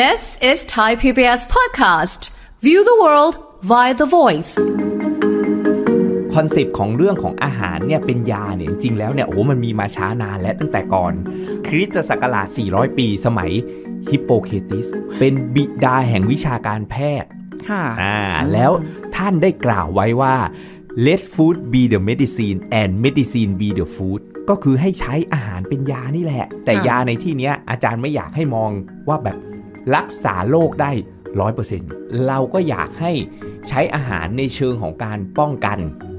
This is Thai PBS podcast. View the world via the voice. คอนเซปต์ของเรื่องของอาหารเนี่ยเป็นยาเนี่ยจริงแล้วเนี่ยโอ้มันมีมาช้านานและตั้งแต่ก่อนคริสตศักราช400 ปีสมัยฮิปโปเคติสเป็นบิดาแห่งวิชาการแพทย์ค่ะอ่าแล้วท่านได้กล่าวไว้ว่า let food be the medicine and medicine be the food ก็คือให้ใช้อาหารเป็นยานี่แหละ แต่ยาในที่นี้อาจารย์ไม่อยากให้มองว่าแบบรักษาโรคได้ร้อยเปอร์เซ็นต์เราก็อยากให้ใช้อาหารในเชิงของการป้องกัน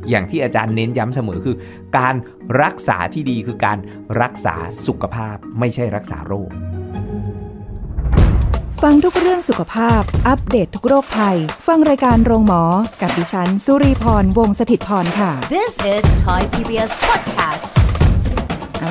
อย่างที่อาจารย์เน้นย้ำเสมอคือ การรักษาที่ดีคือการรักษาสุขภาพไม่ใช่รักษาโรค ฟังทุกเรื่องสุขภาพ อัปเดตททุกโรคภัย ฟังรายการโรงหมอ กับดิฉัน สุรีพร วงศิตพรค่ะ This is Thai PBS Podcast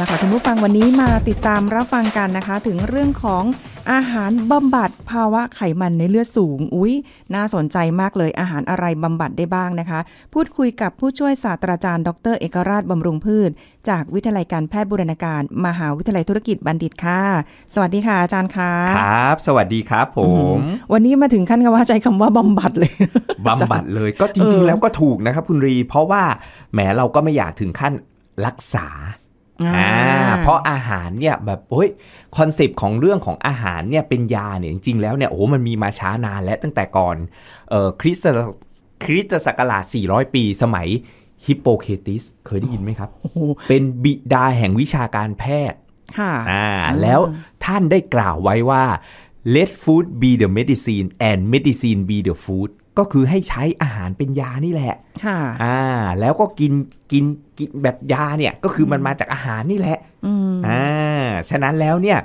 ละค่ะคุณผู้ฟังวันนี้มาติดตามรับฟังกันนะคะ ถึงเรื่องของอาหารบำบัด ภาวะไขมันในเลือดสูง อุ้ยน่าสนใจมากเลยอาหารอะไรบำบัดได้บ้างนะคะ พูดคุยกับผู้ช่วยศาสตราจารย์ดร เอกราชบำรุงพืช จากวิทยาลัยการแพทย์บุรณาการมหาวิทยาลัยธุรกิจบัณฑิตค่ะ สวัสดีค่ะอาจารย์ค่ะครับ สวัสดีครับผม วันนี้มาถึงขั้นกับว่าใจคำว่าบำบัดเลยบำบัดเลยก็จริงๆแล้วก็ถูกนะครับคุณรี เพราะว่าแหมเราก็ไม่อยากถึงขั้นรักษาอ่าเพราะอาหารเนี่ยแบบโอ้ยคอนเซปต์ของเรื่องของอาหารเนี่ย เป็นยาเนี่ย จริงๆแล้วเนี่ยโอ้มันมีมาช้านานและตั้งแต่ก่อนเออคริสคริสต์ศักราช400 ปีสมัยฮิปโปเคติสเคยได้ยินไหมครับ เป็นบิดาแห่งวิชาการแพทย์ค่ะอ่าแล้วท่านได้กล่าวไว้ว่า let food be the medicine and medicine be the food ก็คือให้ใช้อาหารเป็นยานี่แหละ ค่ะ อ่า แล้วก็กิน กิน กินแบบยาเนี่ย ก็คือมันมาจากอาหารนี่แหละอ่า ฉะนั้นแล้วเนี่ย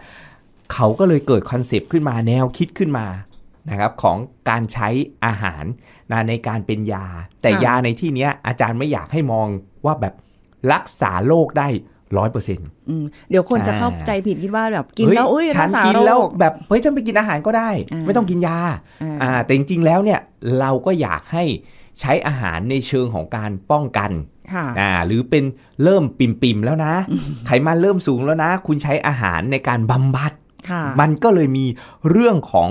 เขาก็เลยเกิดคอนเซปต์ขึ้นมาแนวคิดขึ้นมานะครับ ของการใช้อาหารนะในการเป็นยา แต่ยาในที่เนี้ย อาจารย์ไม่อยากให้มองว่าแบบรักษาโรคได้ร้อยเปอร์เซ็นต์เดี๋ยวคนจะเข้าใจผิดคิดว่าแบบกินแล้วเอ้ยฉันกินแล้วแบบเฮ้ยฉันไปกินอาหารก็ได้ ไม่ต้องกินยาอ่าแต่จริงๆแล้วเนี่ยเราก็อยากให้ใช้อาหารในเชิงของการป้องกันอ่าหรือเป็นเริ่มปิ่มปิมแล้วนะไขมันเริ่มสูงแล้วนะ คุณใช้อาหารในการบำบัด มันก็เลยมีเรื่องของ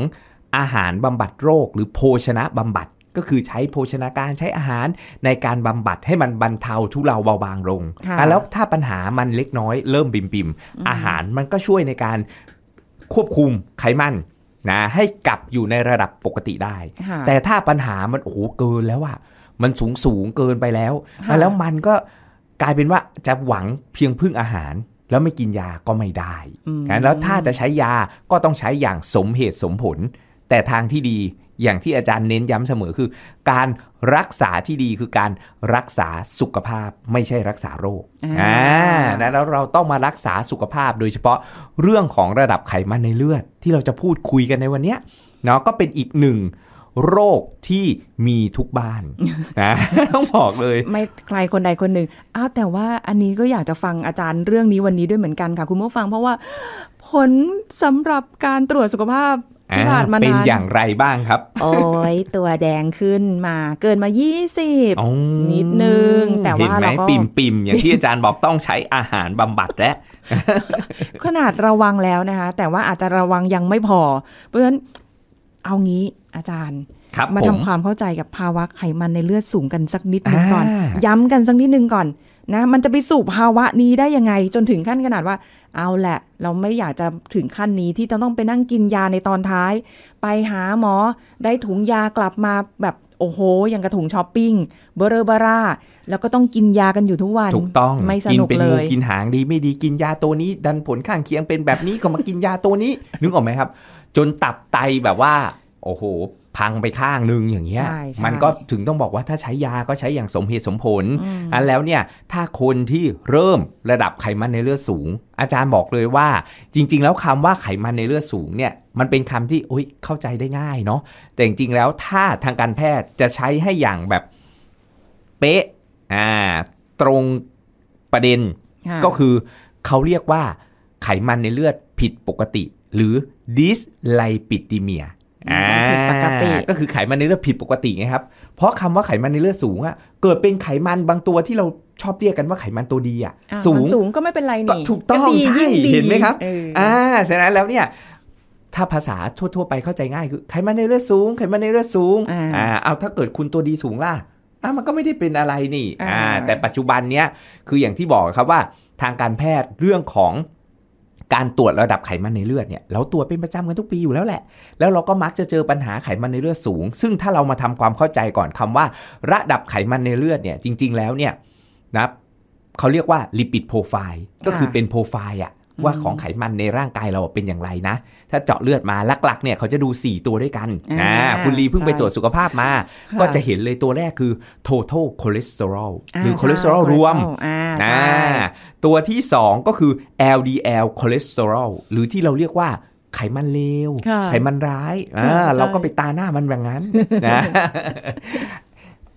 อาหารบำบัดโรค หรือโภชนะบำบัดก็คือใช้โภชนาการใช้อาหารในการบำบัดให้มันบรรเทาทุเลาเบาบางลงแล้วถ้าปัญหามันเล็กน้อยเริ่มบิ่มบิมอาหารมันก็ช่วยในการควบคุมไขมันนะให้กลับอยู่ในระดับปกติได้ แต่ถ้าปัญหามันโอ้โหเกินแล้วอะมันสูงสูงเกินไปแล้ว แล้วมันก็กลายเป็นว่าจะหวังเพียงพึ่งอาหาร แล้วไม่กินยาก็ไม่ได้ แล้วถ้าจะใช้ยาก็ต้องใช้อย่างสมเหตุสมผล แต่ทางที่ดีอย่างที่อาจารย์เน้นย้ำเสมอคือ การรักษาที่ดีคือการรักษาสุขภาพไม่ใช่รักษาโรคอ่านะแล้วเราต้องมารักษาสุขภาพโดยเฉพาะเรื่องของระดับไขมันในเลือด ที่เราจะพูดคุยกันในวันนี้เนาะก็เป็นอีกหนึ่งโรคที่มีทุกบ้านนะต้องบอกเลย ไม่ใครคนใดคนหนึ่งอ้าวแต่ว่าอันนี้ก็อยากจะฟังอาจารย์เรื่องนี้วันนี้ด้วยเหมือนกันค่ะคุณผู้ฟังเพราะว่าผลสำหรับการตรวจสุขภาพที่ผ่านมานานเป็นอย่างไรบ้างครับ โอ้ยตัวแดงขึ้นมาเกินมา 20 นิดนึงแต่ว่าเราก็ปิ่มปิมอย่างที่อาจารย์บอกต้องใช้อาหารบำบัดและขนาดระวังแล้วนะคะ แต่ว่าอาจจะระวังยังไม่พอ เพราะฉะนั้นเอางี้อาจารย์ มาทำความเข้าใจกับภาวะไขมันในเลือดสูงกันสักนิดนึงก่อน ย้ำกันสักนิดนึงก่อนนะมันจะไปสู่ภาวะนี้ได้ยังไง จนถึงขั้นขนาดว่าเอาแหละ เราไม่อยากจะถึงขั้นนี้ที่จะต้องไปนั่งกินยาในตอนท้าย ไปหาหมอได้ถุงยากลับมาแบบโอ้โหยังกระถุงช้อปปิ้งเบอร์เบร่าแล้วก็ต้องกินยากันอยู่ทุกวันถูกต้องไม่สนุกเลยกินหางดีไม่ดีกินยาตัวนี้ ดันผลข้างเคียงเป็นแบบนี้ก็มากินยาตัวนี้นึกออกไหมครับ จนตับไตแบบว่าโอ้โหพังไปข้างนึงอย่างเงี้ยมันก็ถึงต้องบอกว่าถ้าใช้ยาก็ใช้อย่างสมเหตุสมผลอันแล้วเนี่ย ถ้าคนที่เริ่มระดับไขมันในเลือดสูง อาจารย์บอกเลยว่าจริง ๆ แล้วคำว่าไขมันในเลือดสูงเนี่ย มันเป็นคำที่โอ้ยเข้าใจได้ง่ายเนาะแต่จริงๆแล้วถ้าทางการแพทย์จะใช้ให้อย่างแบบเป๊ะอ่าตรงประเด็นก็คือเขาเรียกว่าไขมันในเลือดผิดปกติ หรือ dyslipidemia อ่าก็คือไขมันในเลือดผิดปกติไงครับ เพราะคำว่าไขมันในเลือดสูงอ่ะเกิดเป็นไขมันบางตัวที่เราชอบเรียกกันว่าไขมันตัวดีอ่ะ สูงสูงก็ไม่เป็นไรนี่ถูกต้องใช่เห็นไหมครับ อ่าฉะนั้นแล้วเนี่ย ถ้าภาษาทั่วๆไปเข้าใจง่าย คือไขมันในเลือดสูง ไขมันในเลือดสูง อ่า เอาถ้าเกิดคุณตัวดีสูงล่ะ อ่ะมันก็ไม่ได้เป็นอะไรนี่ อ่า แต่ปัจจุบันเนี้ยคืออย่างที่บอกครับว่าทางการแพทย์เรื่องของการตรวจระดับไขมันในเลือดเนี่ยเราตรวจเป็นประจำกันทุกปีอยู่แล้วแหละ แล้วเราก็มักจะเจอปัญหาไขมันในเลือดสูง ซึ่งถ้าเรามาทำความเข้าใจก่อนคำว่าระดับไขมันในเลือดเนี่ยจริง ๆแล้วเนี่ยนะเขาเรียกว่าลิปิดโปรไฟล์ก็คือเป็นโปรไฟล์อะว่าของไขมันในร่างกายเราเป็นอย่างไรนะ ถ้าเจาะเลือดมาหลักๆเนี่ย เขาจะดู 4 ตัวด้วยกันอ่าคุณลีเพิ่งไปตรวจสุขภาพมา ก็จะเห็นเลยตัวแรกคือ total cholesterol หรือคอเลสเตอรอลรวมอ่าตัวที่ 2 ก็คือ LDL cholesterol หรือที่เราเรียกว่าไขมันเลวไขมันร้ายอ่าเราก็ไปตาหน้ามันแบบนั้นนะ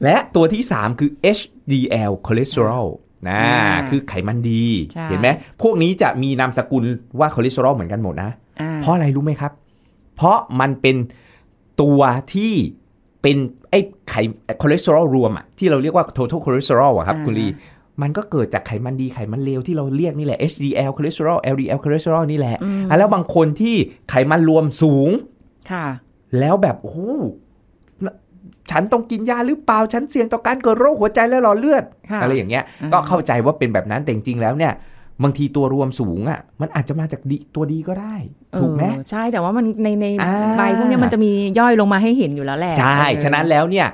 และตัวที่ 3 คือ HDL cholesterol นะคือไขมันดีเห็นไหมพวกนี้จะมีนามสกุลว่าคอเลสเตอรอลเหมือนกันหมดนะ เพราะอะไรรู้ไหมครับ เพราะมันเป็นตัวที่เป็นไอ้ไขคอเลสเตอรอลรวมอะที่เราเรียกว่า total cholesterol อะครับคุณลีมันก็เกิดจากไขมันดีไขมันเลวที่เราเรียกนี่แหละ HDL คอเลสเตอรอล LDL คอเลสเตอรอลนี่แหละ แล้วบางคนที่ไขมันรวมสูงค่ะแล้วแบบโอ้ฉันต้องกินยาหรือเปล่าฉันเสี่ยงต่อการเกิดโรคหัวใจและหลอดเลือดอะไรอย่างเงี้ยก็เข้าใจว่าเป็นแบบนั้นแต่จริงแล้วเนี่ยบางทีตัวรวมสูงอ่ะมันอาจจะมาจากดีตัวดีก็ได้ถูกไหมใช่ แต่ว่ามันในในใบพวกนี้มันจะมีย่อยลงมาให้เห็นอยู่แล้วแหละใช่ฉะนั้นแล้วเนี่ย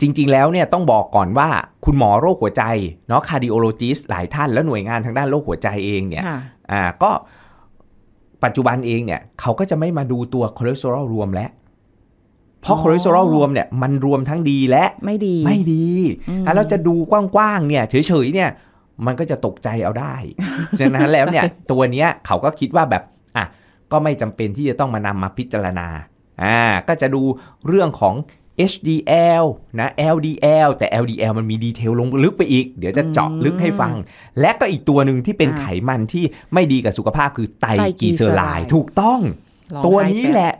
จริง ๆแล้วเนี่ยต้องบอกก่อนว่าคุณหมอโรคหัวใจเนาะคาร์ดิโอโลจิสหลายท่านและหน่วยงานทางด้านโรคหัวใจเองเนี่ยอ่าก็ปัจจุบันเองเนี่ยเขาก็จะไม่มาดูตัวคอเลสเตอรอลรวมแล้วเพราะคอเลสเตอรอลรวมเนี่ยมันรวมทั้งดีและไม่ดีไม่ดีาเราจะดูกว้างๆเนี่ย เฉยๆเนี่ย มันก็จะตกใจเอาได้ ฉะนั้นแล้วเนี่ยตัวเนี้ยเขาก็คิดว่าแบบอ่ะก็ไม่จำเป็นที่จะต้องมานำมาพิจารณาอ่าก็จะดูเรื่องของ HDL นะ LDL แต่ LDL มันมีดีเทลลงลึกไปอีก เดี๋ยวจะเจาะลึกให้ฟัง และก็อีกตัวหนึ่งที่เป็นไขมันที่ไม่ดีกับสุขภาพคือไตกีเซอไรด์ถูกต้อง ตัวนี้แหละ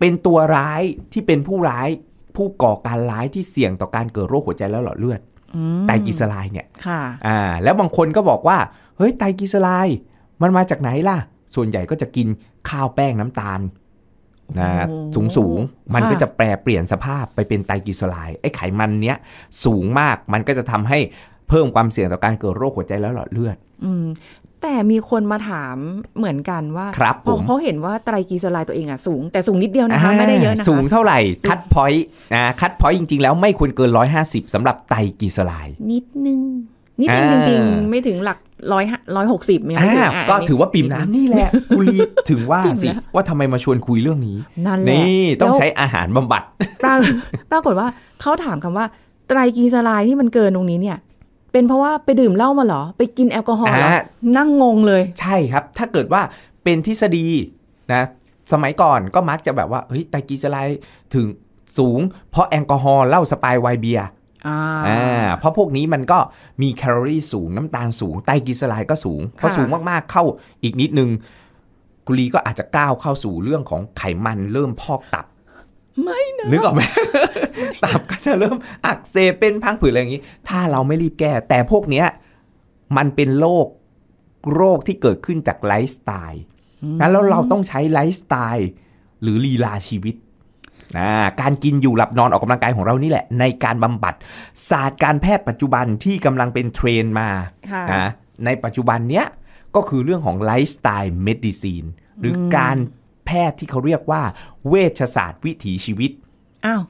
เป็นตัวร้ายที่เป็นผู้ร้ายผู้ก่อการร้ายที่เสี่ยงต่อการเกิดโรคหัวใจและหลอดเลือดไตกิสลายเนี่ย ค่ะ อ่าแล้วบางคนก็บอกว่า เฮ้ยไตกิสลายมันมาจากไหนล่ะ ส่วนใหญ่ก็จะกินข้าวแป้งน้ำตาลนะสูงสูงมันก็จะแปรเปลี่ยนสภาพไปเป็นไตกิสลายไอ้ไขมันเนี้ยสูงมากมันก็จะทำให้เพิ่มความเสี่ยงต่อการเกิดโรคหัวใจและหลอดเลือดอืมแต่มีคนมาถามเหมือนกันว่าครับผมเขาเห็นว่าไตรกีโซไลตัวเองอ่ะสูงแต่สูงนิดเดียวนะคะไม่ได้เยอะนะคะสูงเท่าไหร่คัดพอยต์นะคัดพอยต์จริงๆ แล้วไม่ควรเกินร้อยห้าสิบสำหรับไตรกีโซไลนิดนึงนิดนึงจริงๆไม่ถึงหลักร้อยร้อยหกสิบเนี่ยก็ถือว่าปิ่มน้านี่แหละกุลีถึงว่าสิว่าทำไมมาชวนคุยเรื่องนี้นั่นแหละนี่ต้องใช้อาหารบำบัดปรากฏว่าเขาถามคำว่าไตรกีสลายที่มันเกินตรงนี้เนี่ยเป็นเพราะว่าไปดื่มเหล้ามาเหรอไปกินแอลกอฮอล์เหรอนั่งงงเลยใช่ครับ ถ้าเกิดว่าเป็นทฤษฎีนะสมัยก่อนก็มักจะแบบว่าเฮ้ยไตกีเซไลถึงสูง เพราะแอลกอฮอล์เหล้าสปายไวเบียอ่าเพราะพวกนี้มันก็มีแคลอรี่สูงน้ำตาลสูง ไตกีเซไลก็สูงพอสูงมากๆเข้า อีกนิดนึงกุลีก็อาจจะก้าวเข้าสู่เรื่องของไขมันเริ่มพอกตับไม่นะนึกออกไหมตับก็จะเริ่มอักเสบเป็นพังผืดอะไรอย่างนี้ ถ้าเราไม่รีบแก้แต่พวกเนี้ยมันเป็นโรคโรคที่เกิดขึ้นจากไลฟ์สไตล์นั้นแล้วเราต้องใช้ไลฟ์สไตล์หรือลีลาชีวิตนะการกินอยู่หลับนอนออกกำลังกายของเรานี่แหละในการบำบัดศาสตร์การแพทย์ปัจจุบันที่กำลังเป็นเทรนมาะนะในปัจจุบันเนี้ยก็คือเรื่องของไลฟ์สไตล์เมดิซีนหรือการแพทย์ที่เขาเรียกว่าเวชศาสตร์วิถีชีวิต อ้าว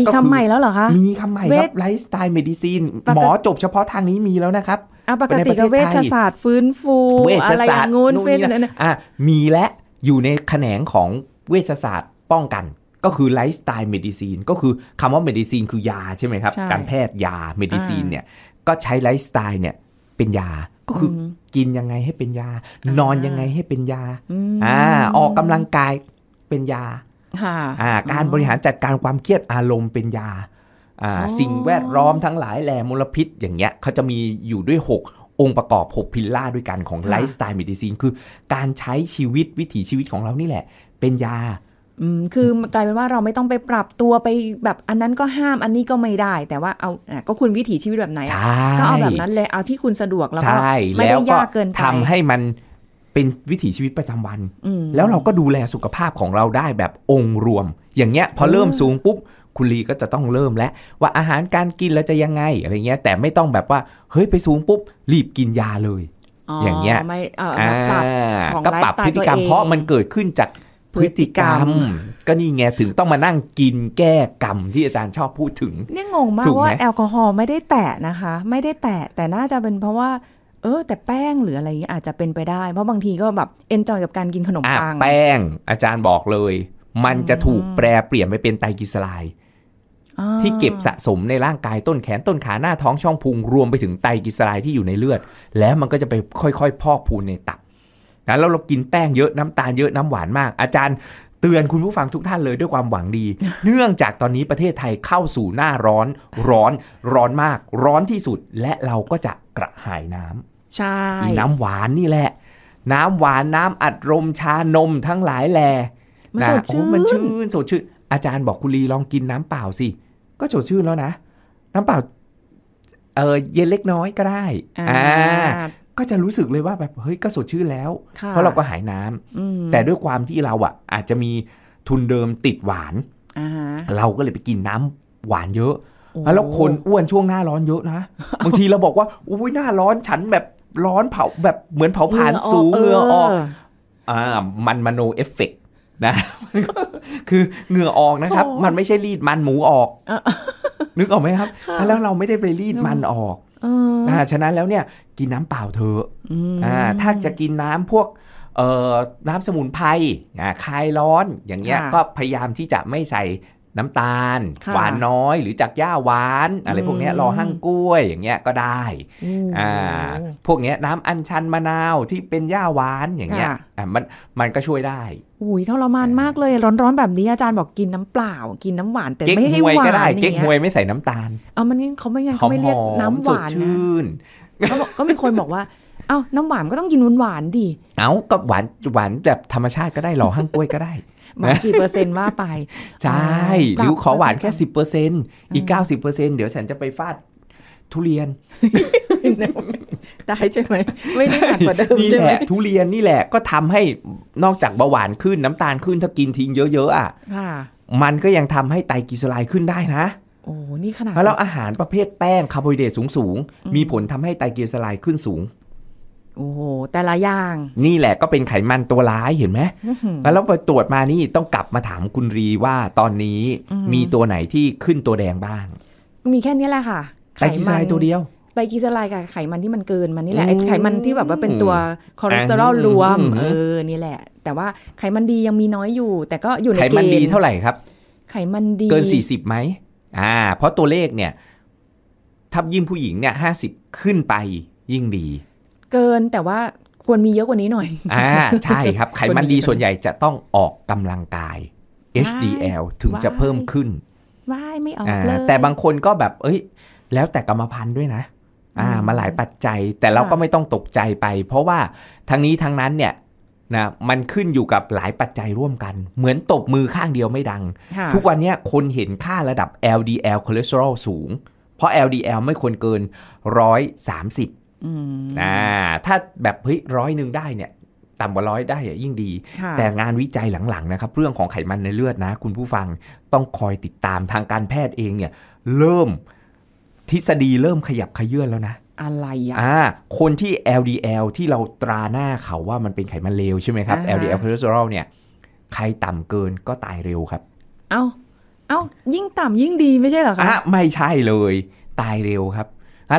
มีคำใหม่แล้วเหรอคะ มีคำใหม่ครับไลฟ์สไตล์เมดิซีนหมอจบเฉพาะทางนี้มีแล้วนะครับอ่ะปกติกเวชศาสตร์ฟื้นฟู อะไรอย่างงู้นเวชอ่ะมีและ อยู่ในแขนงของเวชศาสตร์ป้องกัน ก็คือไลฟ์สไตล์เมดิซีนก็คือคำว่าเมดิซีน คือยาใช่ไหมครับ การแพทย์ยาเมดิซีนเนี่ยก็ใช้ไลฟ์สไตล์เนี่ยเป็นยาก็คือ กินยังไงให้เป็นยา นอนยังไงให้เป็นยาอ่าออกกำลังกายเป็นยาอ่าการบริหารจัดการความเครียดอารมณ์เป็นยาอ่าสิ่งแวดล้อมทั้งหลายแหล่มลพิษอย่างเงี้ยเขาจะมีอยู่ด้วย 6 องค์ประกอบ 6 พิลล่าด้วยกันของไลฟ์สไตล์เมดิซีนคือการใช้ชีวิตวิถีชีวิตของเรานี่แหละ เป็นยาคือกลายเป็นว่าเราไม่ต้องไปปรับตัวไปแบบอันนั้นก็ห้ามอันนี้ก็ไม่ได้ แต่ว่าเอาก็คุณวิถีชีวิตแบบไหนก็เอาแบบนั้นเลยเอาที่คุณสะดวกแล้วก็ไม่ได้ยากเกินไปทำให้มันเป็นวิถีชีวิตประจำวันแล้วเราก็ดูแลสุขภาพของเราได้แบบองค์รวม อย่างเงี้ยพอเริ่มสูงปุ๊บ คุณลีก็จะต้องเริ่มแล้วว่าอาหารการกินเราจะยังไงอะไรเงี้ย แต่ไม่ต้องแบบว่าเฮ้ยไปสูงปุ๊บรีบกินยาเลย อย่างเงี้ยก็ปรับพฤติกรรมเพราะมันเกิดขึ้นจากพฤติกรรมก็นี่ไงถึงต้องมานั่งกินแก้กรรมที่อาจารย์ชอบพูดถึง เนี่ยงงมากว่าแอลกอฮอล์ไม่ได้แตะนะคะ ไม่ได้แตะแต่น่าจะเป็นเพราะว่า เออแต่แป้งหรืออะไรอย่างนี้อาจจะเป็นไปได้เพราะบางทีก็แบบเอนจอยกับการกินขนมปังแป้ง อาจารย์บอกเลย มันจะถูกแปรเปลี่ยนไปเป็นไตรกลีเซอไรด์ที่เก็บสะสมในร่างกายต้นแขนต้นขาหน้าท้องช่องพุงรวมไปถึงไตรกลีเซอไรด์ที่อยู่ในเลือด แล้วมันก็จะไปค่อยๆพอกพูนในตับนะแล้วเรากินแป้งเยอะน้ำตาลเยอะน้ำหวานมาก อาจารย์เตือนคุณผู้ฟังทุกท่านเลยด้วยความหวังดี เนื่องจากตอนนี้ประเทศไทยเข้าสู่หน้าร้อน ร้อนร้อนมาก ร้อนที่สุด และเราก็จะกระหายน้ำใช่น้ำหวานนี่แหละ น้ำหวานน้ำอัดลมชานมทั้งหลายแหล่นะโอ้มันชื่นสดชื่นอาจารย์บอกคุณลีลองกินน้ำเปล่าสิก็สดชื่นแล้วนะน้ำเปล่าเออเย็นเล็กน้อยก็ได้อ่าก็จะรู้สึกเลยว่าแบบเฮ้ยก็สดชื่นแล้ว เพราะเราก็หายน้ำแต่ด้วยความที่เราอ่ะ อาจจะมีทุนเดิมติดหวานเราก็เลยไปกินน้ำ หวานเยอะ แล้วคนอ้วนช่วงหน้าร้อนเยอะนะบางทีเราบอกว่าอุ้ยหน้าร้อนฉันแบบร้อนเผา แบบเหมือนเผาผ่านสูงเหงื่อออกอ่ามันมโนเอฟเฟกนะคือเหงื่อออกนะครับ มันไม่ใช่รีดมันหมูออกนึกออกไหมครับ แล้วเราไม่ได้ไปรีดมันออกอ่าฉะนั้นแล้วเนี่ยกินน้ำเปล่าเถอะอ่าถ้าจะกินน้ำพวกน้ำสมุนไพรคลายร้อนอย่างเงี้ยก็พยายามที่จะไม่ใส่น้ำตาลหวานน้อยหรือจากหญ้าหวานอะไรพวกนี้รอหั่งกล้วยอย่างเงี้ยก็ได้ อ่าพวกนี้น้ำอัญชันมะนาวที่เป็นหญ้าหวานอย่างเงี้ยอ่มันมันก็ช่วยได้ อุ้ยทรมานมากเลยร้อนๆแบบนี้อาจารย์บอกกินน้ำเปล่า กินน้ำหวานแต่ไม่ให้หวานก็ได้เก๊กฮวยไม่ใส่น้ำตาลเอามันเขาไม่ยังเขาไม่เรียกน้ำหวานนะก็มีคนบอกว่าเอา้าน้ำหวานก็ต้องกินหวานหวานดิ เอา้าก็หวานหวานแบบธรรมชาติก็ได้ หรอห้างกล้วยก็ได้หวานกี่เปอร์เซ็นต์ว่าไป ใช่หรือขอหวานแค่สิบเปอร์เซ็นต์อีกเก้าสิบเปอร์เซ็นต์เดี๋ยวฉันจะไปฟาดทุเรียนตายใช่ไหมไม่ได้หนักกว่าเดิมนี่แหละทุเรียนนี่แหละก็ทำให้นอกจากเบาหวานขึ้นน้ำตาลขึ้น ถ้ากินทิ้งเยอะๆอ่ะมันก็ยังทำให้ไตกิสลายขึ้นได้นะ โอ้นี่ขนาดแล้วอาหารประเภทแป้งคาร์โบไฮเดรตสูงๆมีผลทำให้ไตกีสลายขึ้นสูงโอ้โหแต่ละอย่างนี่แหละก็เป็นไขมันตัวร้ายเห็นไหมแล้วไปตรวจมานี่ต้องกลับมาถามคุณรีว่าตอนนี้มีตัวไหนที่ขึ้นตัวแดงบ้าง มีแค่นี้แหละค่ะ ไขมันตัวเดียวไตรกิสลายกับไขมันที่มันเกินมันนี่แหละไขมันที่แบบว่าเป็นตัวคอเลสเตอรอลรวมเออนี่แหละ แต่ว่าไขมันดียังมีน้อยอยู่ แต่ก็อยู่ในเกณฑ์ไขมันดีเท่าไหร่ครับ ไขมันดีเกินสี่สิบไหมอ่า เพราะตัวเลขเนี่ยทับยิ่งผู้หญิงเนี่ยห้าสิบขึ้นไปยิ่งดีเกินแต่ว่าควรมีเยอะกว่านี้หน่อย อ่าใช่ครับไขมันดีส่วนใหญ่จะต้องออกกำลังกาย HDL ถึงจะเพิ่มขึ้นว่ายไม่ออกเลย แต่บางคนก็แบบ เอ้ยแล้วแต่กรรมพันธุ์ด้วยนะ อ่า มาหลายปัจจัย แต่เราก็ไม่ต้องตกใจไป เพราะว่าทั้งนี้ทั้งนั้นเนี่ยนะมันขึ้นอยู่กับหลายปัจจัยร่วมกัน เหมือนตบมือข้างเดียวไม่ดัง ทุกวันนี้คนเห็นค่าระดับ LDL คอเลสเตอรอลสูงเพราะ LDL ไม่ควรเกิน130อ่าถ้าแบบเฮ้ยร้อยหนึ่งได้เนี่ย ต่ำกว่าร้อยได้ยิ่งดี แต่งานวิจัยหลังๆนะครับ เรื่องของไขมันในเลือดนะ คุณผู้ฟังต้องคอยติดตามทางการแพทย์เองเนี่ย เริ่มทฤษฎีเริ่มขยับขยื่นแล้วนะ อะไรอ่ะาคนที่ LDL ที่เราตราหน้าเขาว่ามันเป็นไขมันเลวใช่ไหมครับ LDL คอเลสเตอรอลเนี่ยใครต่ำเกินก็ตายเร็วครับ เอ้าเอ้ายิ่งต่ำยิ่งดีไม่ใช่เหรอคะอ่ะไม่ใช่เลยตายเร็วครับ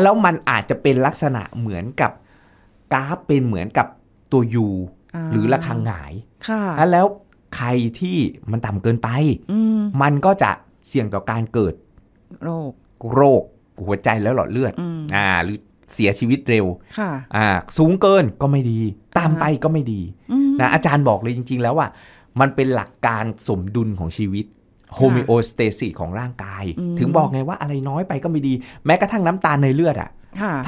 แล้วมันอาจจะเป็นลักษณะเหมือนกับกราฟเป็นเหมือนกับตัวยูหรือระฆังหงายแล้วใครที่มันต่ำเกินไป มันก็จะเสี่ยงต่อการเกิด โรค โรคหัวใจแล้วหลอดเลือดอ่า หรือเสียชีวิตเร็วค่ะอ่าสูงเกินก็ไม่ดี ตามไปก็ไม่ดีนะอาจารย์บอกเลยจริง ๆ แล้วว่า มันเป็นหลักการสมดุลของชีวิตโฮมิโอสเตซิของร่างกาย ถึงบอกไงว่าอะไรน้อยไปก็ไม่ดีแม้กระทั่งน้ำตาลในเลือดอะ่ะ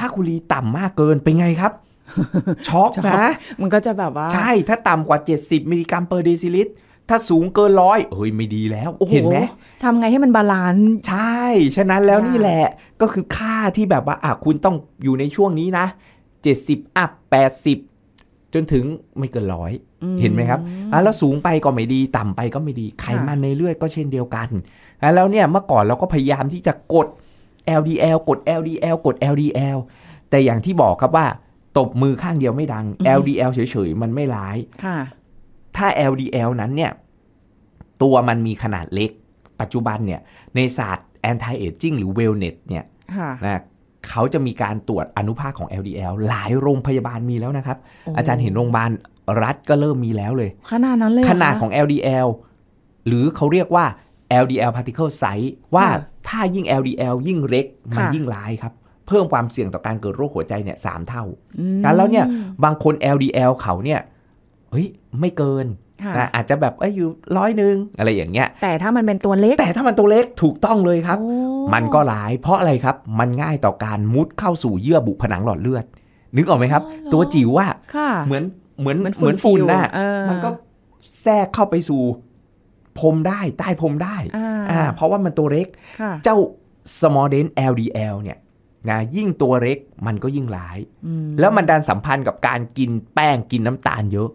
ถ้าคุณรีต่ำมากเกิน เป็นไงครับช็อกนะ มันก็จะแบบว่า ใช่ ถ้าต่ำกว่า 70มิลลิกรัมเปอร์เดซิลิตรถ้าสูงเกินร้อยเฮ้ย ไม่ดีแล้ว เห็นไหมทำไงให้มันบาลานซ์ใช่ ฉะนั้นแล้วนี่แหละก็คือค่าที่แบบว่าอ่ะคุณต้องอยู่ในช่วงนี้นะ70อัพ80จนถึงไม่เกินร้อย เห็นไหมครับ แล้วสูงไปก็ไม่ดี ต่ำไปก็ไม่ดีไขมันในเลือดก็เช่นเดียวกัน แล้วเนี่ยเมื่อก่อนเราก็พยายามที่จะกด LDL กด LDL กด LDL แต่อย่างที่บอกครับว่าตบมือข้างเดียวไม่ดัง LDL เฉยๆ มันไม่ร้าย ถ้า LDL นั้นเนี่ย ตัวมันมีขนาดเล็ก ปัจจุบันเนี่ยในศาสตร์ anti aging หรือ wellness เนี่ยนะเขาจะมีการตรวจอนุภาคของ LDL หลายโรงพยาบาลมีแล้วนะครับ อาจารย์เห็นโรงพยาบาล รัฐก็เริ่มมีแล้วเลยขนาดนั้นเลย ขนาดของ LDL หรือเขาเรียกว่า LDL particle size ว่าถ้ายิ่ง LDL ยิ่งเล็กมันยิ่งร้ายครับ เพิ่มความเสี่ยงต่อการเกิดโรคหัวใจเนี่ยสามเท่าแล้วเนี่ยบางคน LDL เขาเนี่ยเฮ้ยไม่เกิน อาจจะแบบเอ้ยอยู่ร้อยหนึ่งอะไรอย่างเงี้ยแต่ถ้ามันเป็นตัวเล็ก แต่ถ้ามันตัวเล็กถูกต้องเลย ครับมันก็ร้าย เพราะอะไรครับมันง่ายต่อการมุดเข้าสู่เยื่อบุผนังหลอดเลือด นึกออกไหมครับ ตัวจิ๋วอ่าเหมือนเหมือนเหมือนฝุ่นนะมันก็แทรกเข้าไปสู่พรมได้ ใต้พรมได้อ่า เพราะว่ามันตัวเล็ก เจ้า small dent LDL เนี่ยนะยิ่งตัวเล็กมันก็ยิ่งร้ายแล้วมันดันสัมพันธ์กับการกินแป้ง กินน้ำตาลเยอะ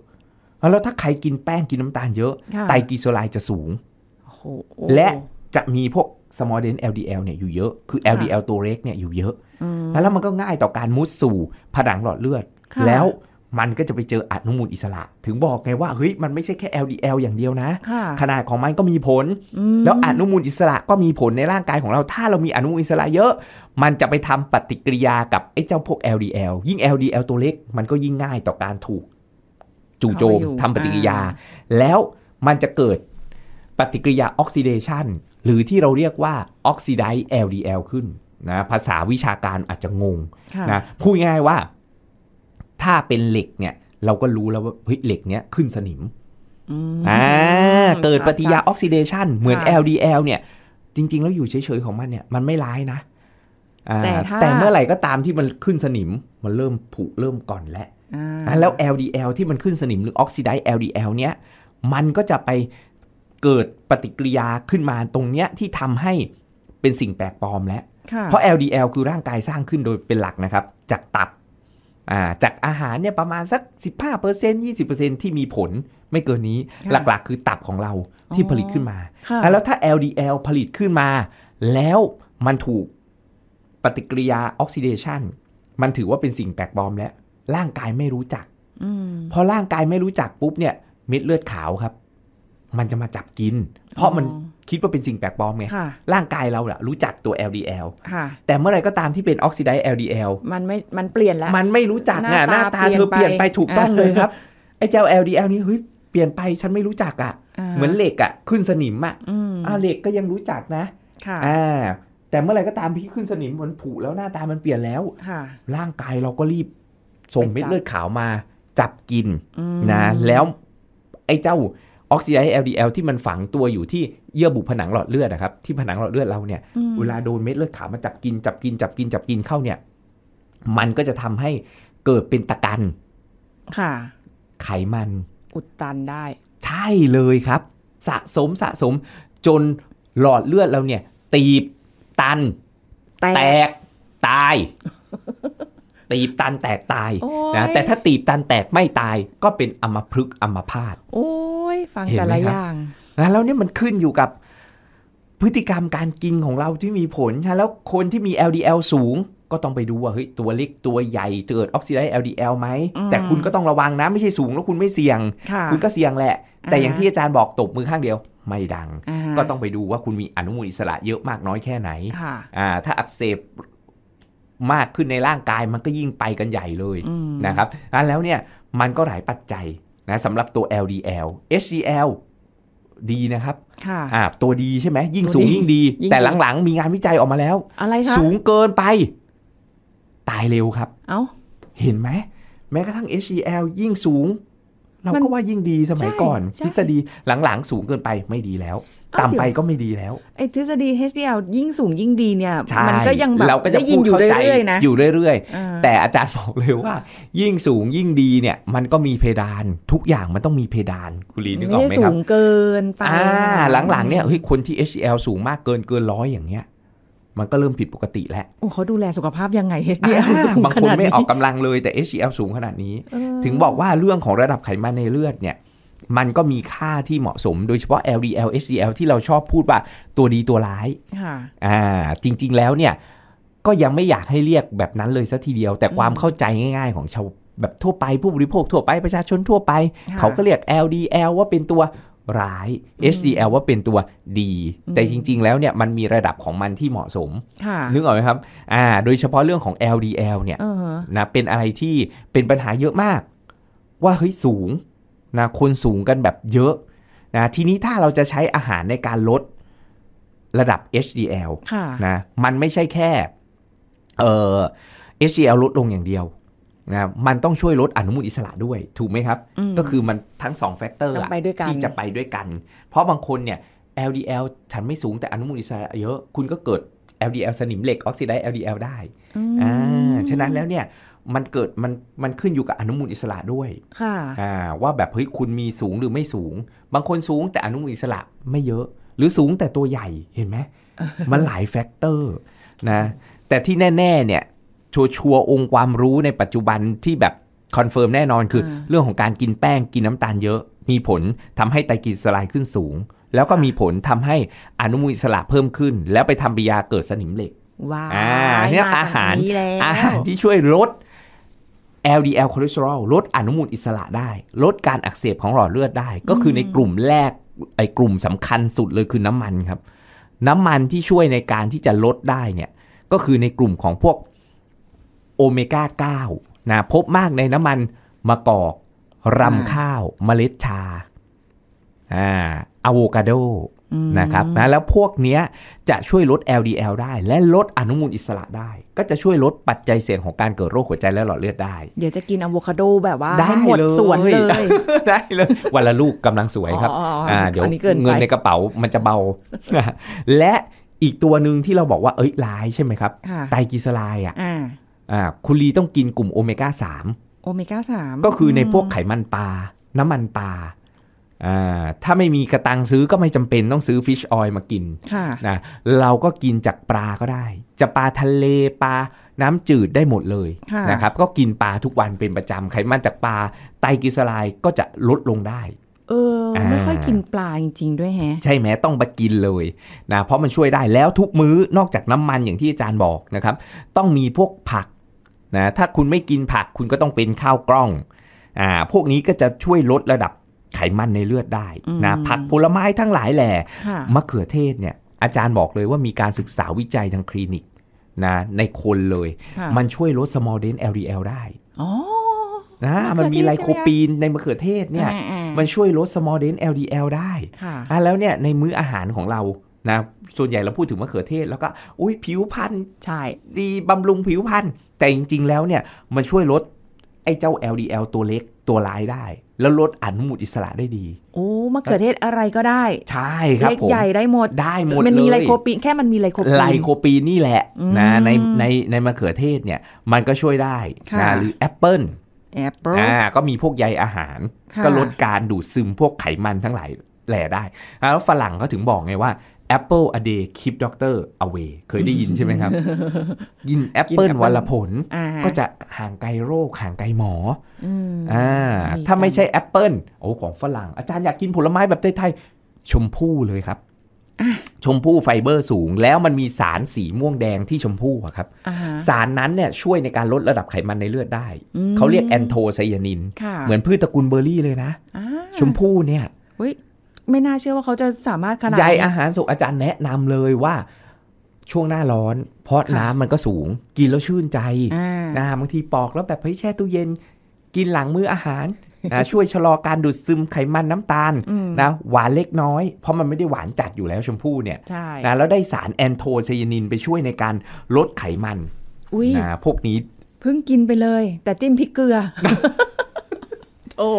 แล้วถ้าใครกินแป้งกินน้ำตาลเยอะไตรกลีเซอไรด์จะสูงและจะมีพวก small d e n LDL เนี่ยอยู่เยอะ คือ LDL ตัวเล็กเนี่ยอยู่เยอะ แล้วมันก็ง่ายต่อการมุดสู่ผนังหลอดเลือด แล้วมันก็จะไปเจออนุมูลอิสระ ถึงบอกไงว่าเฮ้ยมันไม่ใช่แค่ LDL อย่างเดียวนะ ขนาดของมันก็มีผล แล้วอนุมูลอิสระก็มีผลในร่างกายของเรา ถ้าเรามีอนุมูลอิสระเยอะ มันจะไปทำปฏิกิริยากับไอ้เจ้าพวก LDL ยิ่ง LDL ตัวเล็กมันก็ยิ่งง่ายต่อการถูก จู่โจมทำปฏิกิริยา แล้วมันจะเกิดปฏิกิริยาออกซิเดชันหรือที่เราเรียกว่าออกซิไดซ์ LDL ขึ้นนะภาษาวิชาการอาจจะงงนะพูดง่ายว่าถ้าเป็นเหล็กเนี่ย เราก็รู้แล้วว่าเฮ้ยเหล็กเนี้ยขึ้นสนิมอ่าเกิดปฏิกิริยาออกซิเดชันเหมือน LDL เนี่ย จริง ๆ แล้วอยู่เฉย ๆ ของมันเนี่ยมันไม่ร้ายนะแตแต่เมื่อไหร่ก็ตามที่มันขึ้นสนิม มันเริ่มผุเริ่มก่อนแล้วแล้ว LDL ที่มันขึ้นสนิมหรือออกซิไดซ์ LDL เนี้ยมันก็จะไปเกิดปฏิกิริยาขึ้นมาตรงเนี้ยที่ทำให้เป็นสิ่งแปลกปลอมแล้ว เพราะ LDL คือร่างกายสร้างขึ้นโดยเป็นหลักนะครับ จากตับจากอาหารเนี่ยประมาณสัก15% 20%ที่มีผลไม่เกินนี้ หลักๆ คือตับของเราที่ผลิตขึ้นมา แล้วถ้า LDL ผลิตขึ้นมาแล้วมันถูกปฏิกิริยาออกซิเดชันมันถือว่าเป็นสิ่งแปลกปลอมแล้วร่างกายไม่รู้จักอพอร่างกายไม่รู้จักปุ๊บเนี่ยเม็ดเลือดขาวครับมันจะมาจับกิน เพราะมันคิดว่าเป็นสิ่งแปลกปลอมไง ร่างกายเราแหละรู้จักตัว LDL แต่เมื่อไรก็ตามที่เป็นออกซิไดซ์ LDL มันไม่ มันเปลี่ยนแล้ว มันไม่รู้จักน่ะ หน้าตาเธอเปลี่ยนไปถูกต้องเลยครับ ไอ้เจ้า LDL นี่เฮ้ยเปลี่ยนไปฉันไม่รู้จักอ่ะ เหมือนเหล็กอ่ะ ขึ้นสนิมอ่ะอ้าวเหล็กก็ยังรู้จักนะอ่าแต่เมื่อไรก็ตามพี่ขึ้นสนิมมันผุแล้วหน้าตามันเปลี่ยนแล้วร่างกายเราก็รีบ ส่งเม็ดเลือดขาวมา จับกินนะ แล้ว ไอ้เจ้าออกซิไดซ์ LDL ที่มันฝังตัวอยู่ที่เยื่อบุผนังหลอดเลือดนะครับที่ผนังหลอดเลือดเราเนี่ยเวลาโดนเม็ดเลือดขาวมาจับกินจับกินจับกินจับกินเข้าเนี่ยมันก็จะทำให้เกิดเป็นตะกันค่ะ ไขมัน อุดตันได้ ใช่เลยครับ สะสมสะสมจนหลอดเลือดเราเนี่ย ตีบตันแตกตาย ตีบตันแตกตายนะแต่ถ้าตีบตันแตกไม่ตายก็เป็นอัมพฤกษ์อัมพาตโฟังแต่ละอย่างนะแล้วเนี่ยมันขึ้นอยู่กับ พฤติกรรมการกินของเราที่มีผลนะแล้วคนที่มี LDL สูงก็ต้องไปดูว่าเฮ้ยตัวเล็กตัวใหญ่ เกิดออกซิไดซ์ LDL ไหมแต่คุณก็ต้องระวังนะไม่ใช่สูงแล้วคุณไม่เสี่ยง คุณก็เสี่ยงแหละ แต่อย่างที่อาจารย์บอกตบมือข้างเดียว ไม่ดัง ก็ต้องไปดูว่าคุณมีอนุมูลอิสระเยอะมากน้อยแค่ไหนถ้าอักเสบมากขึ้นในร่างกายมันก็ยิ่งไปกันใหญ่เลยนะครับ แล้วเนี่ยมันก็หลายปัจจัยนะสำหรับตัว LDL HDL ดีนะครับ ค่ะตัวดีใช่ไหม ยิ่งสูงยิ่งดี แต่หลังๆมีงานวิจัยออกมาแล้ว อะไรคะสูงเกินไป ตายเร็วครับ เอ้าเห็นไหม แม้กระทั่ง HDL ยิ่งสูงเราก็ว่ายิ่งดีสมัยก่อน ทฤษฎีหลังๆ สูงเกินไปไม่ดีแล้วต่ำไปก็ไม่ดีแล้วไอ้ทฤษฎี HDL ยิ่งสูงยิ่งดีเนี่ยมันก็ยังแบบเราก็จะยู่เรื่อยๆนะอยู่เรื่อยๆแต่อาจารย์บอกเลยว่ายิ่งสูงยิ่งดีเนี่ยมันก็มีเพดานทุกอย่างมันต้องมีเพดานคุณลีนึกออกไหมครับไม่สูงเกินไปอ่าหลังๆเนี่ยเฮ้ยคนที่ HDL สูงมากเกินเกินร้อยอย่างเงี้ยมันก็เริ่มผิดปกติ แล้วโอ้เขาดูแลสุขภาพยังไง HDL สูงบางคนไม่ออกกำลังเลยแต่ HDL สูงขนาดนี้ ถึงบอกว่าเรื่องของระดับไขมันในเลือดเนี่ยมันก็มีค่าที่เหมาะสมโดยเฉพาะ LDL HDL ที่เราชอบพูดว่า ตัวดีตัวร้าย ค่ะ อ่า จริงๆ แล้วเนี่ย ก็ยังไม่อยากให้เรียกแบบนั้นเลยซะทีเดียว แต่ความเข้าใจง่ายๆของชาวแบบทั่วไปผู้บริโภคทั่วไปประชาชนทั่วไป เขาก็เรียก LDL ว่าเป็นตัวร้าย HDL ว่าเป็นตัวดี แต่จริงๆแล้วเนี่ยมันมีระดับของมันที่เหมาะสมนึกออกไหมครับ อ่า โดยเฉพาะเรื่องของ LDL เนี่ยนะเป็นอะไรที่เป็นปัญหาเยอะมาก ว่าเฮ้ยสูงนะคนสูงกันแบบเยอะนะทีนี้ถ้าเราจะใช้อาหารในการลดระดับ HDL นะมันไม่ใช่แค่เอ่อ HDL ลดลงอย่างเดียวนะมันต้องช่วยลดอนุมูลอิสระด้วย ถูกไหมครับ ก็คือมันทั้งสองแฟกเตอร์ที่จะไปด้วยกัน เพราะบางคนเนี่ย LDL ฉันไม่สูงแต่อนุมูลอิสระเยอะคุณก็เกิด LDL สนิมเหล็กออกซิไดซ์ LDL ได้อ่าฉะนั้นแล้วเนี่ยมันเกิดมันมันขึ้นอยู่กับอนุมูลอิสระด้วย ค่ะ อ่า ว่าแบบเฮ้ย คุณมีสูงหรือไม่สูง บางคนสูงแต่อนุมูลอิสระไม่เยอะ หรือสูงแต่ตัวใหญ่ เห็นไหม มันหลายแฟกเตอร์ นะ แต่ที่แน่ ๆ เนี่ย ชัวชัวองค์ความรู้ในปัจจุบันที่แบบ คอนเฟิร์มแน่นอนคือ เรื่องของการกินแป้งกินน้ำตาลเยอะมีผลทำให้ไตรกรีสลายขึ้นสูง แล้วก็มีผลทำให้อนุมูลอิสระเพิ่มขึ้น แล้วไปทำปิยาเกิดสนิมเหล็ก ว้าวอาหารอาหารที่ช่วยลด LDL คอเลสเตอรอลลดอนุมูลอิสระได้ ลดการอักเสบของหลอดเลือดได้ ก็คือในกลุ่มแรก ไอ้กลุ่มสำคัญสุดเลยคือน้ำมันครับ น้ำมันที่ช่วยในการที่จะลดได้เนี่ย ก็คือในกลุ่มของพวก โอเมก้า9นะพบมากในน้ำมันมะกอกรำข้าวเมล็ดชาอ่าอะโวคาโดนะครับนะแล้วพวกนี้จะช่วยลด LDL ได้ และลดอนุมูลอิสระได้ ก็จะช่วยลดปัจจัยเสี่ยงของการเกิดโรคหัวใจและหลอดเลือดได้ เดี๋ยวจะกินอะโวคาโดแบบว่าได้หมดสวนเลย ได้เลยวันละลูกกำลังสวยครับอ่าเดี๋ยวเงินในกระเป๋ามันจะเบา และอีกตัวหนึ่งที่เราบอกว่าเอ้ยลายใช่ไหมครับ ไตรกิสลายอ่ะอ่าคุณลีต้องกินกลุ่มโอเมก้ามโอเมก้ามก็คือในพวกไขมันปลาน้ำมันปลาถ้าไม่มีกระตังซื้อก็ไม่จำเป็นต้องซื้อฟิชออยล์มากินนะเราก็กินจากปลาก็ได้ จะปลาทะเลปลาน้ำจืดได้หมดเลยนะครับก็กินปลาทุกวันเป็นประจำไขมันจากปลาไตกิีลายก็จะลดลงได้ เออไม่ค่อยกินปลาจริงๆด้วยแฮะ ใช่ไหมต้องไปกินเลยนะเพราะมันช่วยได้แล้วทุกมื้อนอกจากน้ำมันอย่างที่อาจารย์บอกนะครับต้องมีพวกผักนะถ้าคุณไม่กินผักคุณก็ต้องเป็นข้าวกล้องอ่าพวกนี้ก็จะช่วยลดระดับมันในเลือดได้นะผักผลไม้ทั้งหลายแหล่มะเขือเทศเนี่ยอาจารย์บอกเลยว่ามีการศึกษาวิจัยทางคลินิกนะในคนเลย มันช่วยลด small d e n LDL ได้นะมันมีไลโคปีนในมะเขือเทศเนี่ยมันช่วยลด small d e n LDL ได้ะแล้วเนี่ยในมื้ออาหารของเรานะส่วนใหญ่เราพูดถึงมะเขือเทศ แล้วก็อุ้ยผิวพรรณใช่ดีบำรุงผิวพรรณแต่จริง ๆแล้วเนี่ยมันช่วยลดไอ้เจ้า LDL ตัวเล็กตัวร้ายได้ แล้วลดอนุมูลอิสระได้ดี โอ้มะเขือเทศอะไรก็ได้ ใช่ครับผมใหญ่ได้หมดได้หมดมันมีไลโคปีนแค่มันมีไลโคปีนไลโคปีนนี่แหละนะในในในมะเขือเทศเนี่ยมันก็ช่วยได้นะหรือแอปเปิ้ลแอปเปิ้ลอ่าก็มีพวกใยอาหาร ก็ลดการดูดซึมพวกไขมันทั้งหลายแหล่ได้ แล้วฝรั่งก็ถึงบอกไงว่า Apple a day keep doctor away เคยได้ยินใช่ไหมครับกินแอปเปิลวันละผล ก็จะห่างไกลโรค ห่างไกลหมออ่าถ้าไม่ใช่แอปเปิลโอ้ของฝรั่งอาจารย์อยากกินผลไม้แบบไทยๆ ชมพู่เลยครับชมพู่ไฟเบอร์สูงแล้วมันมีสารสีม่วงแดงที่ชมพู่ครับ สารนั้นเนี่ยช่วยในการลดระดับไขมันในเลือดได้ เขาเรียกแอนโทไซยานินเหมือนพืชตระกูลเบอร์รี่เลยนะชมพู่เนี่ยไม่น่าเชื่อว่าเขาจะสามารถขนาดใหญ่อาหารสุกอาจารย์แนะนำเลยว่าช่วงหน้าร้อน เพราะน้ำมันก็สูง กินแล้วชื่นใจนะบางทีปอกแล้วแบบเฮ้ยแช่ตู้เย็นกินหลังมื้ออาหารนะช่วยชะลอการดูดซึมไขมันน้ำตาลนะ หวานเล็กน้อย เพราะมันไม่ได้หวานจัดอยู่แล้วชมพู่เนี่ยนะแล้วได้สารแอนโทไซยานินไปช่วยในการลดไขมันนะพวกนี้เพิ่งกินไปเลย แต่จิ้มพริกเกลือโอ้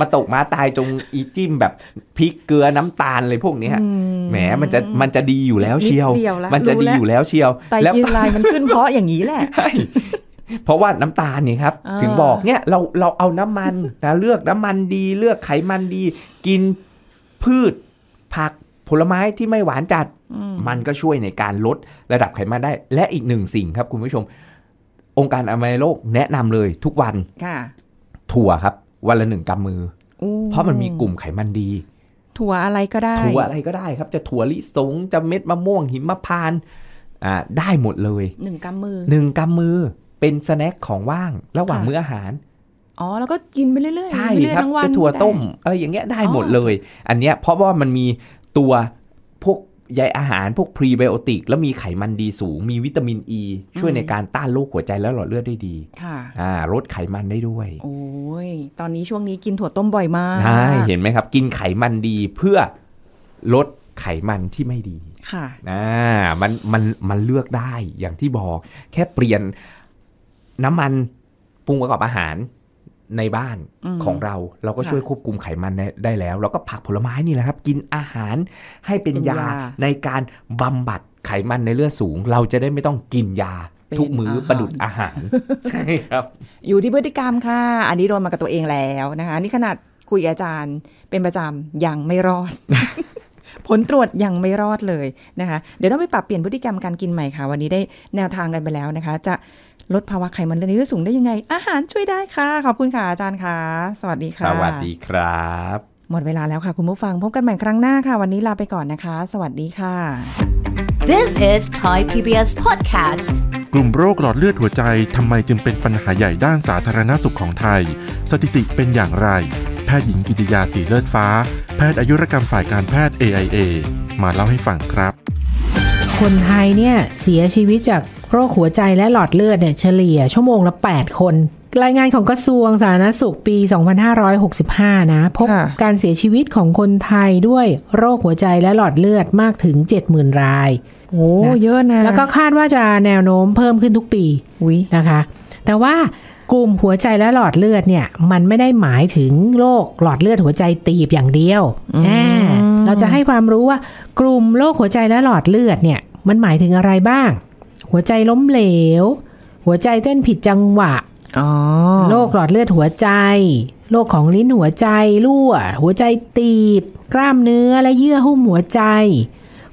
มาตกมาตายตรงอีจิ้มแบบพริกเกลือน้ำตาลเลยพวกนี้แหมมันจะมันจะดีอยู่แล้วเชียวมันจะดีอยู่แล้วเชียวแล้วลายมันขึ้นเพราะอย่างนี้แหละ เพราะว่าน้ำตาลนี่ครับ ถึงบอกเนี่ยเราเราเอาน้ำมันนะเลือกน้ำมันดีเลือกไขมันดี กินพืช ผักผลไม้ที่ไม่หวานจัดมันก็ช่วยในการลดระดับไขมันได้ และอีกหนึ่งสิ่งครับ คุณผู้ชม องค์การอนามัยโลกแนะนำเลย ทุกวันถั่วครับวันละหนึ่งกำมือ เพราะมันมีกลุ่มไขมันดี ถั่วอะไรก็ได้ ถั่วอะไรก็ได้ ครับ จะถั่วลิสง จะเม็ดมะม่วงหิมพานอ์ได้หมดเลย หนึ่งกำมือ หนึ่งกำมือ เป็นสแน็คของว่าง ระหว่างมื้ออาหาร อ๋อ แล้วก็กินไปเรื่อย ๆ ใช่ครับ จะถั่วต้มอะไรอย่างเงี้ยได้หมดเลย อันเนี้ย เพราะว่ามันมีตัวพวกใยอาหารพวกพรีไบโอติก แล้วมีไขมันดีสูงมีวิตามินอ e, ีช่วยในการต้านโรคหัวใจและหลอดเลือดได้ดี ค่ะ อ่าลดไขมันได้ด้วย โอ้ย ตอนนี้ช่วงนี้กินถั่วต้มบ่อยมากใช่เห็นไหมครับ กินไขมันดีเพื่อลดไขมันที่ไม่ดี ค่ะ อ่ามันมันมันเลือกได้อย่างที่บอกแค่เปลี่ยนน้ำมัน ปรุงประกอบอาหารในบ้านของเราเราก็ช่วยควบคุมไขมันได้แล้ว เราก็ผักผลไม้นี่แหละครับ กินอาหารให้เป็นยาในการบำบัดไขมันในเลือดสูง เราจะได้ไม่ต้องกินยาทุกมื้อประดุดอาหารใช่ครับ อยู่ที่พฤติกรรมค่ะอันนี้โดนมากับตัวเองแล้วนะคะ นี่ขนาดคุยอาจารย์เป็นประจำยังไม่รอด ผลตรวจยังไม่รอดเลยนะคะ เดี๋ยวต้องไปปรับเปลี่ยนพฤติกรรมการกินใหม่ค่ะ วันนี้ได้แนวทางกันไปแล้วนะคะ จะลดภาวะไขมันในเลือดสูงได้ยังไงอาหารช่วยได้ค่ะ ขอบคุณค่ะอาจารย์ค่ะสวัสดีค่ะ สวัสดีครับ หมดเวลาแล้วค่ะ คุณผู้ฟังพบกันใหม่ครั้งหน้าค่ะ วันนี้ลาไปก่อนนะคะ สวัสดีค่ะ This is Thai PBS Podcast กลุ่มโรคหลอดเลือดหัวใจทำไมจึงเป็นปัญหาใหญ่ด้านสาธารณสุขของไทย สถิติเป็นอย่างไร แพทย์หญิงกิติยาสีเลือดฟ้า แพทย์อายุรกรรมฝ่ายการแพทย์ AIA มาเล่าให้ฟังครับคนไทยเนี่ยเสียชีวิตจากโรคหัวใจและหลอดเลือดเนี่ยเฉลี่ย ชั่วโมงละ 8 คน รายงานของกระทรวงสาธารณสุขปี 2565 นะ พบการเสียชีวิตของคนไทยด้วยโรคหัวใจและหลอดเลือดมากถึง 70,000 ราย โอ้เยอะนะแล้วก็คาดว่าจะแนวโน้มเพิ่มขึ้นทุกปีนะคะ แต่ว่ากลุ่มหัวใจและหลอดเลือดเนี่ยมันไม่ได้หมายถึงโรคหลอดเลือดหัวใจตีบอย่างเดียวแเราจะให้ความรู้ว่ากลุ่มโรค หัวใจและหลอดเลือดเนี่ย มันหมายถึงอะไรบ้าง หัวใจล้มเหลว หัวใจเต้นผิดจังหวะโรคหลอดเลือดหัวใจ โรคของลิ้นหัวใจรั่ว หัวใจตีบ กล้ามเนื้อและเยื่อหุ้มหัวใจ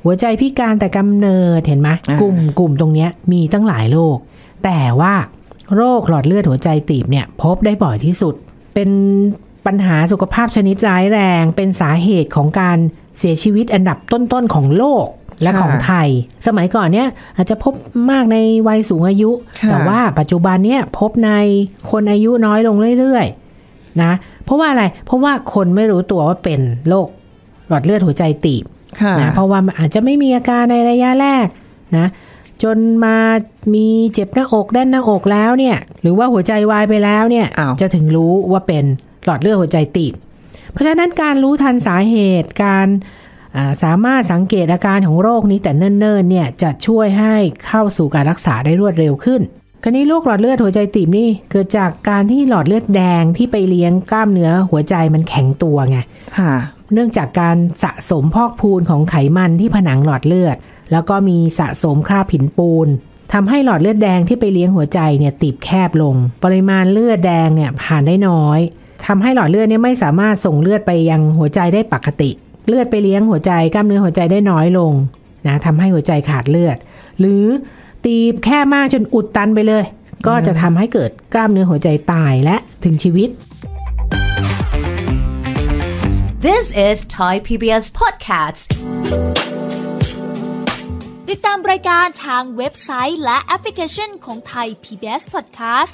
หัวใจพิการแต่กำเนิด เห็นไหมกลุ่มกลุ่มตรงนี้มีตั้งหลายโรค แต่ว่าโรคหลอดเลือดหัวใจตีบเนี่ย พบได้บ่อยที่สุด เป็นปัญหาสุขภาพชนิดร้ายแรง เป็นสาเหตุของการเสียชีวิตอันดับต้นๆ ของโลกและของไทย สมัยก่อนเนี่ยอาจจะพบมากในวัยสูงอายุ แต่ว่าปัจจุบันเนี่ยพบในคนอายุน้อยลงเรื่อยๆนะเพราะว่าอะไรเพราะว่าคนไม่รู้ตัวว่าเป็นโรคหลอดเลือดหัวใจตีบนะเพราะว่าอาจจะไม่มีอาการในระยะแรกนะ จนมามีเจ็บหน้าอกด้านหน้าอกแล้วเนี่ย หรือว่าหัวใจวายไปแล้วเนี่ยจะถึงรู้ว่าเป็นหลอดเลือดหัวใจตีบเพราะฉะนั้นการรู้ทันสาเหตุการสามารถสังเกตอาการของโรคนี้แต่เนิ่น ๆ เนี่ย จะช่วยให้เข้าสู่การรักษาได้รวดเร็วขึ้น คราวนี้โรคหลอดเลือดหัวใจตีบนี่เกิดจากการที่หลอดเลือดแดงที่ไปเลี้ยงกล้ามเนื้อหัวใจมันแข็งตัวไงค่ะ เนื่องจากการสะสมพอกพูนของไขมันที่ผนังหลอดเลือด แล้วก็มีสะสมคราบผินปูนทำให้หลอดเลือดแดงที่ไปเลี้ยงหัวใจเนี่ยตีบแคบลง ปริมาณเลือดแดงเนี่ยผ่านได้น้อยทำให้หลอดเลือดเนี่ยไม่สามารถส่งเลือดไปยังหัวใจได้ปกติ เลือดไปเลี้ยงหัวใจกล้ามเนื้อหัวใจได้น้อยลงนะทำให้หัวใจขาดเลือด หรือตีบแค่มากจนอุดตันไปเลย ก็จะทำให้เกิดกล้ามเนื้อหัวใจตายและถึงชีวิต This is Thai PBS Podcast ติดตามรายการทางเว็บไซต์และแอปพลิเคชันของ Thai PBS Podcast